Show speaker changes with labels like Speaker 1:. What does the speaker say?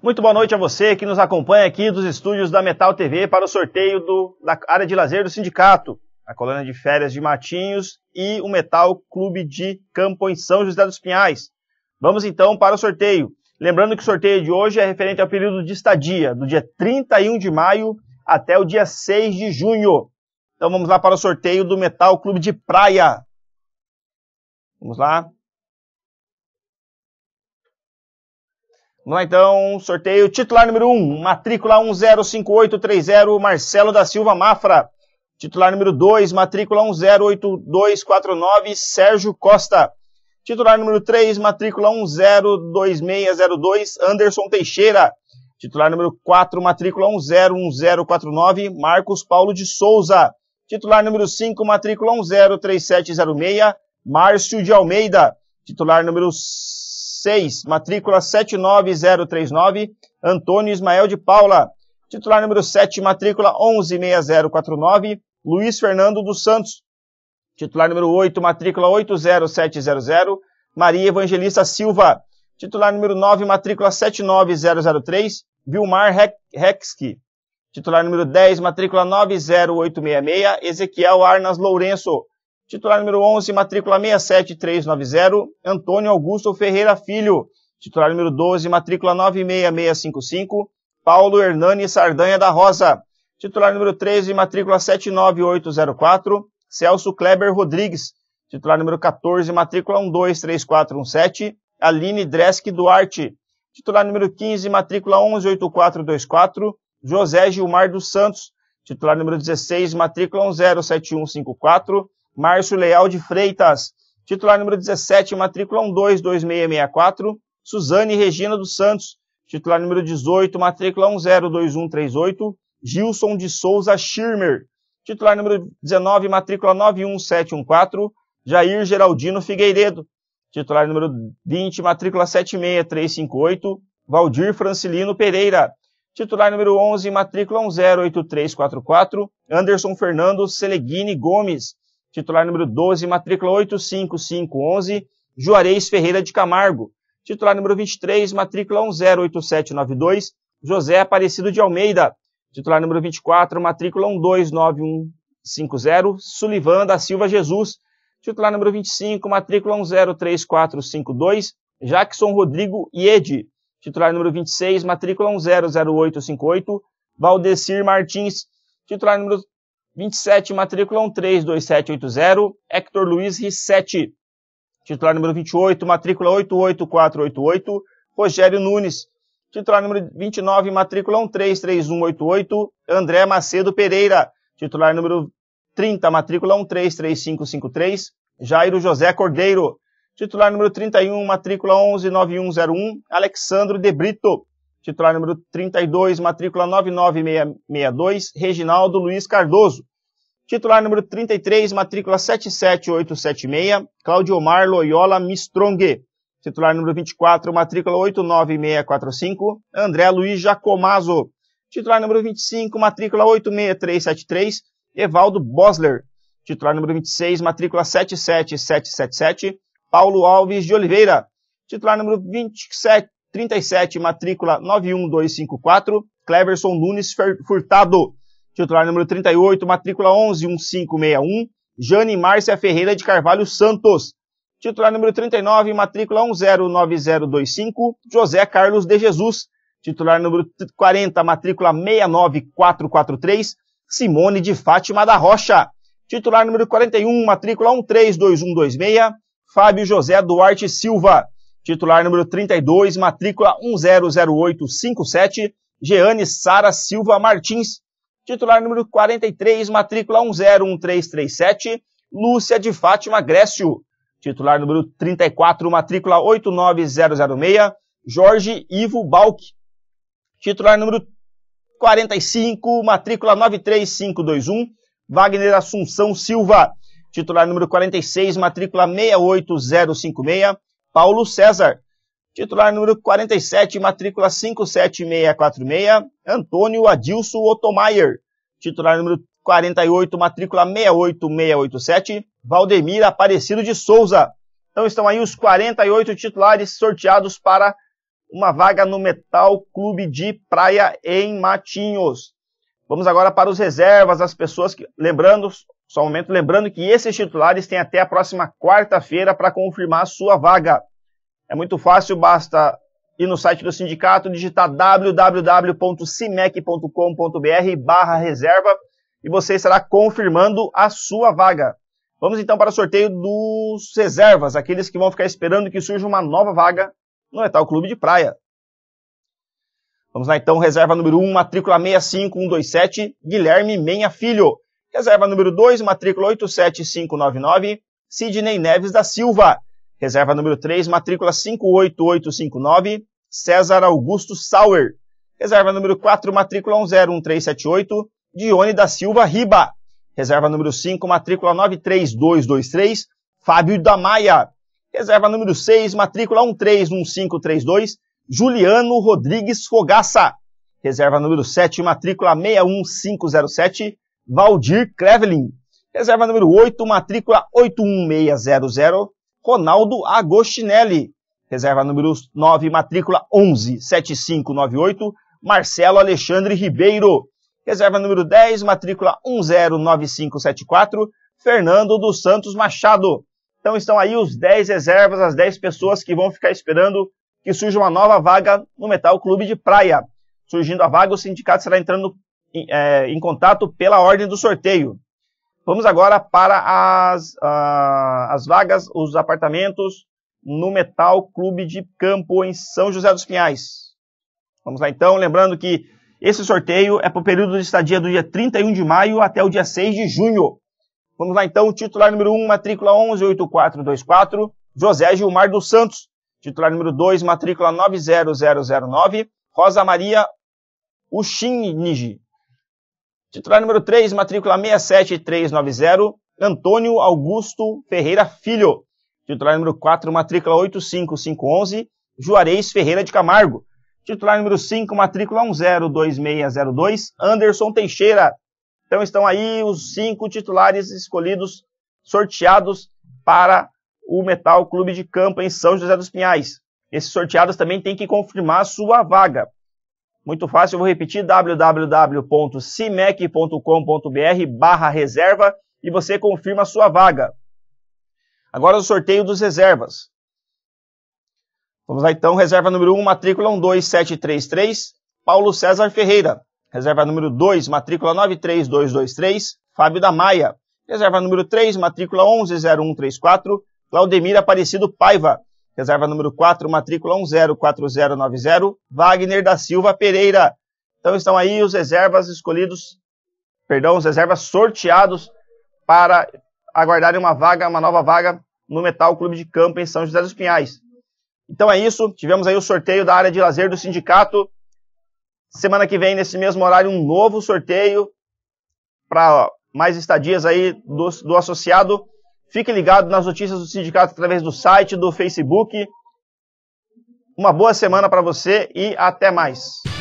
Speaker 1: Muito boa noite a você que nos acompanha aqui dos estúdios da Metal TV para o sorteio do, da área de lazer do sindicato, a colônia de férias de Matinhos e o Metal Clube de Campo em São José dos Pinhais. Vamos então para o sorteio. Lembrando que o sorteio de hoje é referente ao período de estadia, do dia 31 de maio até o dia 6 de junho. Então vamos lá para o sorteio do Metal Clube de Praia. Vamos lá. Vamos lá então, sorteio titular número 1, matrícula 105830, Marcelo da Silva Mafra. Titular número 2, matrícula 108249, Sérgio Costa. Titular número 3, matrícula 102602, Anderson Teixeira. Titular número 4, matrícula 101049, Marcos Paulo de Souza. Titular número 5, matrícula 103706, Márcio de Almeida. Titular número 6, matrícula 79039, Antônio Ismael de Paula. Titular número 7, matrícula 116049, Luiz Fernando dos Santos. Titular número 8, matrícula 80700, Maria Evangelista Silva. Titular número 9, matrícula 79003, Vilmar Rexki. Titular número 10, matrícula 90866, Ezequiel Arnas Lourenço. Titular número 11, matrícula 67390, Antônio Augusto Ferreira Filho. Titular número 12, matrícula 96655, Paulo Hernani Sardanha da Rosa. Titular número 13, matrícula 79804, Celso Kleber Rodrigues. Titular número 14, matrícula 123417, Aline Dresk Duarte. Titular número 15, matrícula 118424, José Gilmar dos Santos. Titular número 16, matrícula 107154, Márcio Leal de Freitas. Titular número 17, matrícula 122664. Suzane Regina dos Santos. Titular número 18, matrícula 102138. Gilson de Souza Schirmer. Titular número 19, matrícula 91714. Jair Geraldino Figueiredo. Titular número 20, matrícula 76358. Valdir Francilino Pereira. Titular número 11, matrícula 108344. Anderson Fernando Seleguini Gomes titular número 12, matrícula 85511, Juarez Ferreira de Camargo, titular número 23, matrícula 108792, José Aparecido de Almeida, titular número 24, matrícula 129150, Sulivan da Silva Jesus, titular número 25, matrícula 103452, Jackson Rodrigo Iede, titular número 26, matrícula 100858, Valdecir Martins, titular número 27, matrícula 132780, Hector Luiz Rissetti. Titular número 28, matrícula 88488, Rogério Nunes. Titular número 29, matrícula 133188, André Macedo Pereira. Titular número 30, matrícula 133553, Jairo José Cordeiro. Titular número 31, matrícula 119101, Alexandro De Brito. Titular número 32, matrícula 99662, Reginaldo Luiz Cardoso. Titular número 33, matrícula 77876, Claudio Mar Loyola Mistrongue. Titular número 24, matrícula 89645, André Luiz Jacomazo. Titular número 25, matrícula 86373, Evaldo Bosler. Titular número 26, matrícula 77777, Paulo Alves de Oliveira. Titular número 27, 37, matrícula 91254, Cleverson Nunes Furtado titular número 38, matrícula 111561, Jane Márcia Ferreira de Carvalho Santos. Titular número 39, matrícula 109025, José Carlos de Jesus. Titular número 40, matrícula 69443, Simone de Fátima da Rocha. Titular número 41, matrícula 132126, Fábio José Duarte Silva. Titular número 32, matrícula 100857, Jeane Sara Silva Martins titular número 43, matrícula 101337, Lúcia de Fátima Grécio. Titular número 34, matrícula 89006, Jorge Ivo Balk. Titular número 45, matrícula 93521, Wagner Assunção Silva. Titular número 46, matrícula 68056, Paulo César. Titular número 47, matrícula 57646, Antônio Adilson Otomayer. Titular número 48, matrícula 68687, Valdemir Aparecido de Souza. Então estão aí os 48 titulares sorteados para uma vaga no Metal Clube de Praia em Matinhos. Vamos agora para os reservas, as pessoas que. Lembrando, só um momento, lembrando que esses titulares têm até a próxima quarta-feira para confirmar a sua vaga. É muito fácil, basta ir no site do sindicato, digitar www.cimec.com.br barra reserva e você estará confirmando a sua vaga. Vamos então para o sorteio dos reservas, aqueles que vão ficar esperando que surja uma nova vaga no Etal Clube de Praia. Vamos lá então, reserva número 1, matrícula 65127, Guilherme Menha Filho. Reserva número 2, matrícula 87599, Sidney Neves da Silva. Reserva número 3, matrícula 58859, César Augusto Sauer. Reserva número 4, matrícula 101378, Dione da Silva Riba. Reserva número 5, matrícula 93223, Fábio da Maia. Reserva número 6, matrícula 131532, Juliano Rodrigues Fogaça. Reserva número 7, matrícula 61507, Valdir Krevelin. Reserva número 8, matrícula 81600, Ronaldo Agostinelli. Reserva número 9, matrícula 117598, Marcelo Alexandre Ribeiro. Reserva número 10, matrícula 109574, Fernando dos Santos Machado. Então estão aí os 10 reservas, as 10 pessoas que vão ficar esperando que surja uma nova vaga no Metal Clube de Praia. Surgindo a vaga, o sindicato será entrando em, é, em contato pela ordem do sorteio. Vamos agora para as, as vagas, os apartamentos no Metal Clube de Campo, em São José dos Pinhais. Vamos lá então, lembrando que esse sorteio é para o período de estadia do dia 31 de maio até o dia 6 de junho. Vamos lá então, titular número 1, matrícula 118424, José Gilmar dos Santos. Titular número 2, matrícula 90009, Rosa Maria Uchinigi. Titular número 3, matrícula 67390, Antônio Augusto Ferreira Filho. Titular número 4, matrícula 85511, Juarez Ferreira de Camargo. Titular número 5, matrícula 102602, Anderson Teixeira. Então estão aí os cinco titulares escolhidos, sorteados para o Metal Clube de Campo em São José dos Pinhais. Esses sorteados também têm que confirmar sua vaga. Muito fácil, eu vou repetir, www.cimec.com.br barra reserva e você confirma a sua vaga. Agora o sorteio dos reservas. Vamos lá então, reserva número 1, matrícula 12733, Paulo César Ferreira. Reserva número 2, matrícula 93223, Fábio da Maia. Reserva número 3, matrícula 110134, Claudemir Aparecido Paiva reserva número 4, matrícula 104090, Wagner da Silva Pereira. Então estão aí os reservas escolhidos, perdão, os reservas sorteados para aguardarem uma vaga, uma nova vaga no Metal Clube de Campo em São José dos Pinhais. Então é isso, tivemos aí o sorteio da área de lazer do sindicato. Semana que vem, nesse mesmo horário, um novo sorteio para mais estadias aí do, do associado. Fique ligado nas notícias do sindicato através do site, do Facebook. Uma boa semana para você e até mais.